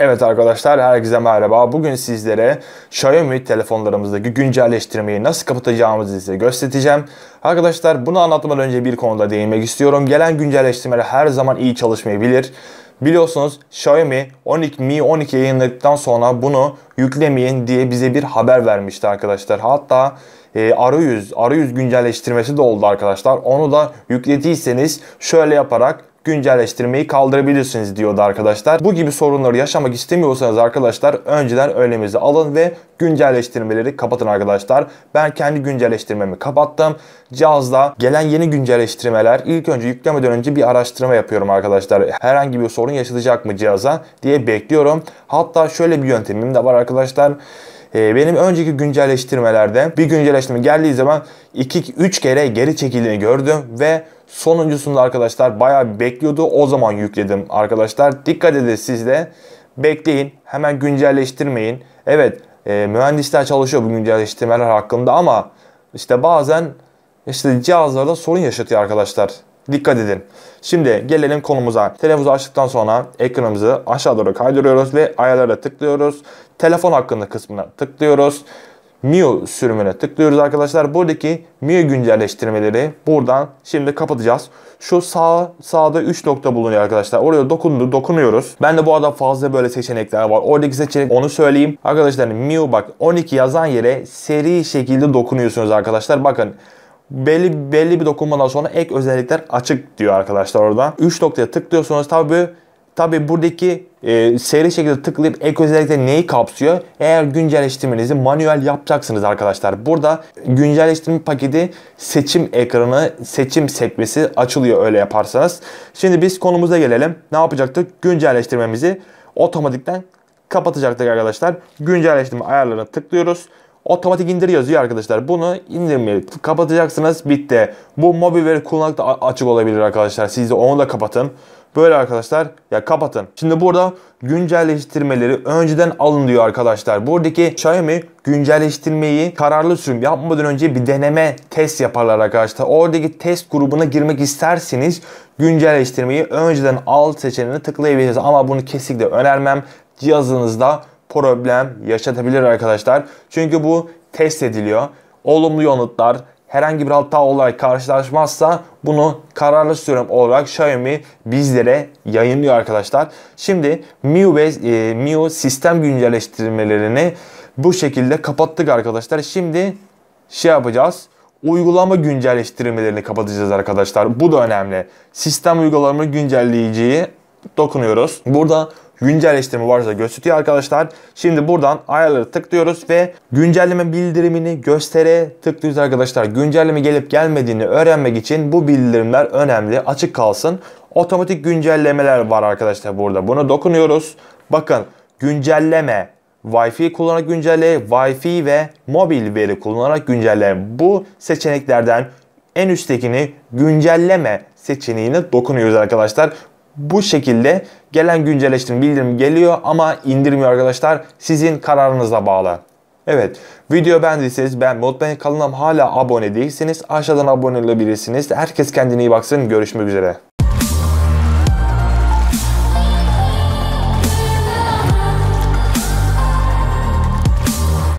Evet arkadaşlar herkese merhaba. Bugün sizlere Xiaomi telefonlarımızdaki güncelleştirmeyi nasıl kapatacağımızı size göstereceğim. Arkadaşlar bunu anlatmadan önce bir konuda değinmek istiyorum. Gelen güncelleştirmeler her zaman iyi çalışmayabilir. Biliyorsunuz Xiaomi 12 Mi 12 yayınladıktan sonra bunu yüklemeyin diye bize bir haber vermişti arkadaşlar. Hatta e, arayüz, arayüz güncelleştirmesi de oldu arkadaşlar. Onu da yüklediyseniz şöyle yaparak güncelleştirmeyi kaldırabilirsiniz diyordu arkadaşlar. Bu gibi sorunları yaşamak istemiyorsanız arkadaşlar önceden önleminizi alın ve güncelleştirmeleri kapatın arkadaşlar. Ben kendi güncelleştirmemi kapattım. Cihazda gelen yeni güncelleştirmeler ilk önce yüklemeden önce bir araştırma yapıyorum arkadaşlar. Herhangi bir sorun yaşanacak mı cihaza diye bekliyorum. Hatta şöyle bir yöntemim de var arkadaşlar. Ee, benim önceki güncelleştirmelerde bir güncelleştirme geldiği zaman 2-3 kere geri çekildiğini gördüm ve sonuncusunda arkadaşlar bayağı bekliyordu. O zaman yükledim arkadaşlar. Dikkat edin siz de bekleyin. Hemen güncelleştirmeyin. Evet e, mühendisler çalışıyor bu güncelleştirmeler hakkında ama işte bazen işte cihazlarda sorun yaşatıyor arkadaşlar. Dikkat edin. Şimdi gelelim konumuza. Televizyon açtıktan sonra ekranımızı aşağı doğru kaydırıyoruz ve ayarlara tıklıyoruz. Telefon hakkında kısmına tıklıyoruz. MIU sürümüne tıklıyoruz arkadaşlar. Buradaki MIU güncelleştirmeleri buradan şimdi kapatacağız. Şu sağ sağda 3 nokta bulunuyor arkadaşlar. Oraya dokundu, dokunuyoruz. Ben de bu arada fazla böyle seçenekler var. Oradaki seçenek onu söyleyeyim. Arkadaşlar MIU bak 12 yazan yere seri şekilde dokunuyorsunuz arkadaşlar. Bakın belli belli bir dokunmadan sonra ek özellikler açık diyor arkadaşlar orada. 3 noktaya tıklıyorsunuz tabi tabi buradaki e, seri şekilde tıklayıp ek özellikle neyi kapsıyor? Eğer güncelleştirmenizi manuel yapacaksınız arkadaşlar. Burada güncelleştirme paketi seçim ekranı, seçim sekmesi açılıyor öyle yaparsanız. Şimdi biz konumuza gelelim. Ne yapacaktık? Güncelleştirmemizi otomatikten kapatacaktık arkadaşlar. Güncelleştirme ayarlarına tıklıyoruz. Otomatik indir yazıyor arkadaşlar. Bunu indirmeyelim. Kapatacaksınız. Bitti. Bu mobil veri kullanmak da açık olabilir arkadaşlar. Siz de onu da kapatın. Böyle arkadaşlar ya kapatın. Şimdi burada güncelleştirmeleri önceden alın diyor arkadaşlar. Buradaki Xiaomi güncelleştirmeyi kararlı sürüm yapmadan önce bir deneme test yaparlar arkadaşlar. Oradaki test grubuna girmek isterseniz güncelleştirmeyi önceden al seçeneğine tıklayabilirsiniz. Ama bunu kesinlikle önermem. Cihazınızda problem yaşatabilir arkadaşlar. Çünkü bu test ediliyor. Olumlu yanıtlar herhangi bir hata olarak karşılaşmazsa bunu kararlı sürüm olarak Xiaomi bizlere yayınlıyor arkadaşlar. Şimdi MIUI, e, MIUI sistem güncelleştirmelerini bu şekilde kapattık arkadaşlar. Şimdi şey yapacağız. Uygulama güncelleştirmelerini kapatacağız arkadaşlar. Bu da önemli. Sistem uygulamalarını güncelleyeceği dokunuyoruz. Burada güncelleştirme varsa gösteriyor arkadaşlar. Şimdi buradan ayarları tıklıyoruz ve güncelleme bildirimini göstere tıklıyoruz arkadaşlar. Güncelleme gelip gelmediğini öğrenmek için bu bildirimler önemli. Açık kalsın. Otomatik güncellemeler var arkadaşlar burada. Bunu dokunuyoruz. Bakın güncelleme Wi-Fi kullanarak güncelle, Wi-Fi ve mobil veri kullanarak güncelle. Bu seçeneklerden en üsttekini güncelleme seçeneğine dokunuyoruz arkadaşlar bu şekilde gelen güncelleştirme bildirim geliyor ama indirmiyor arkadaşlar. Sizin kararınıza bağlı. Evet video beğendiyseniz ben unutmayın. Kanalıma hala abone değilseniz aşağıdan abone olabilirsiniz. Herkes kendine iyi baksın. Görüşmek üzere.